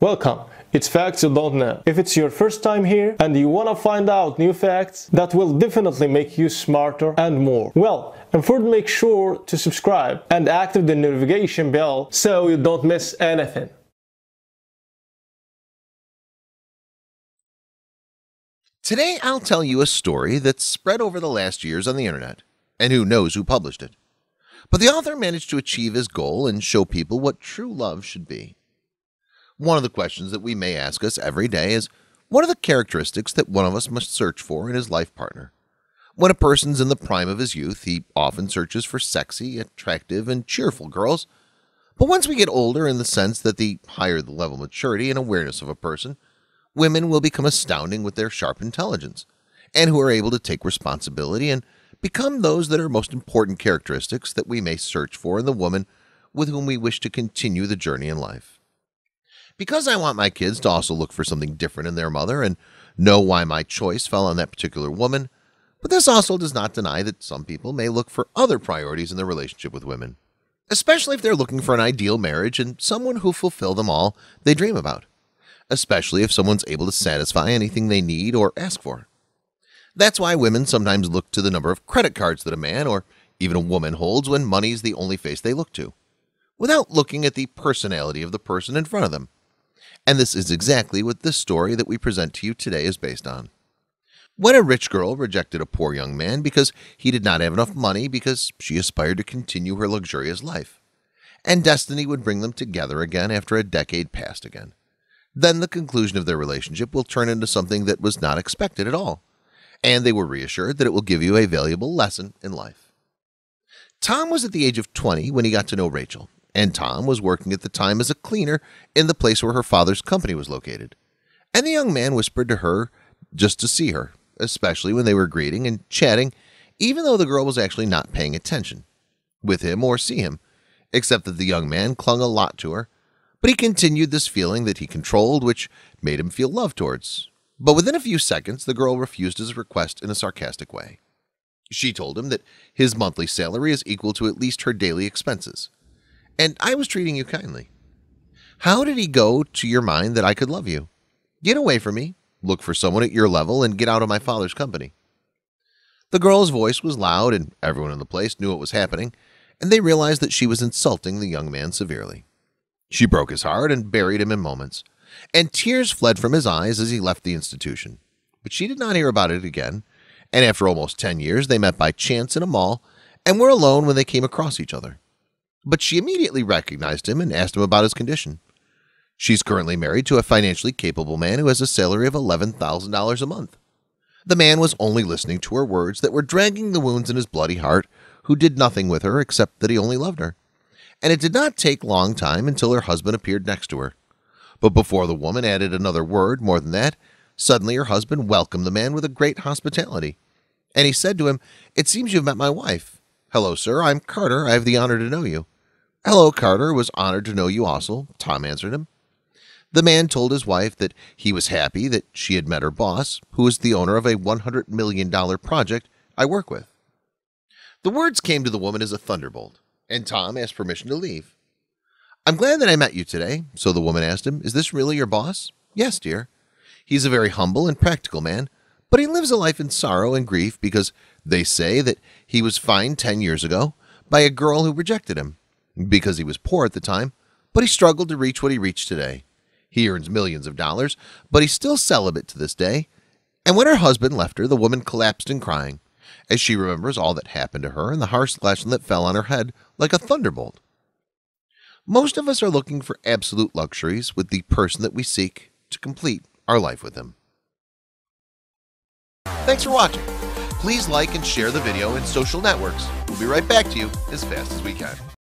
Welcome! It's facts you don't know. If it's your first time here and you wanna find out new facts that will definitely make you smarter and more. Well, and first make sure to subscribe and active the notification bell so you don't miss anything. Today I'll tell you a story that's spread over the last years on the internet, and who knows who published it. But the author managed to achieve his goal and show people what true love should be. One of the questions that we may ask us every day is what are the characteristics that one of us must search for in his life partner? When a person's in the prime of his youth, he often searches for sexy, attractive, and cheerful girls. But once we get older in the sense that the higher the level of maturity and awareness of a person, women will become astounding with their sharp intelligence and who are able to take responsibility and become those that are most important characteristics that we may search for in the woman with whom we wish to continue the journey in life because I want my kids to also look for something different in their mother and know why my choice fell on that particular woman. But this also does not deny that some people may look for other priorities in their relationship with women, especially if they're looking for an ideal marriage and someone who fulfill them all they dream about, especially if someone's able to satisfy anything they need or ask for. That's why women sometimes look to the number of credit cards that a man or even a woman holds when money's the only face they look to, without looking at the personality of the person in front of them and this is exactly what this story that we present to you today is based on. When a rich girl rejected a poor young man because he did not have enough money because she aspired to continue her luxurious life, and destiny would bring them together again after a decade passed again. Then the conclusion of their relationship will turn into something that was not expected at all, and they were reassured that it will give you a valuable lesson in life. Tom was at the age of 20 when he got to know Rachel, and Tom was working at the time as a cleaner in the place where her father's company was located. And the young man whispered to her just to see her, especially when they were greeting and chatting, even though the girl was actually not paying attention with him or see him, except that the young man clung a lot to her. But he continued this feeling that he controlled, which made him feel love towards. But within a few seconds, the girl refused his request in a sarcastic way. She told him that his monthly salary is equal to at least her daily expenses and I was treating you kindly. How did he go to your mind that I could love you? Get away from me, look for someone at your level, and get out of my father's company. The girl's voice was loud, and everyone in the place knew what was happening, and they realized that she was insulting the young man severely. She broke his heart and buried him in moments, and tears fled from his eyes as he left the institution. But she did not hear about it again, and after almost ten years they met by chance in a mall and were alone when they came across each other but she immediately recognized him and asked him about his condition. She's currently married to a financially capable man who has a salary of $11,000 a month. The man was only listening to her words that were dragging the wounds in his bloody heart, who did nothing with her except that he only loved her. And it did not take long time until her husband appeared next to her. But before the woman added another word, more than that, suddenly her husband welcomed the man with a great hospitality. And he said to him, It seems you've met my wife. Hello, sir. I'm Carter. I have the honor to know you. Hello, Carter. Was honored to know you also, Tom answered him. The man told his wife that he was happy that she had met her boss, who is the owner of a $100 million project I work with. The words came to the woman as a thunderbolt, and Tom asked permission to leave. I'm glad that I met you today, so the woman asked him, Is this really your boss? Yes, dear. He's a very humble and practical man, but he lives a life in sorrow and grief because they say that he was fined 10 years ago by a girl who rejected him because he was poor at the time, but he struggled to reach what he reached today. He earns millions of dollars, but he's still celibate to this day. And when her husband left her, the woman collapsed in crying as she remembers all that happened to her and the harsh lesson that fell on her head like a thunderbolt. Most of us are looking for absolute luxuries with the person that we seek to complete our life with him. Thanks for watching. Please like and share the video in social networks. We'll be right back to you as fast as we can.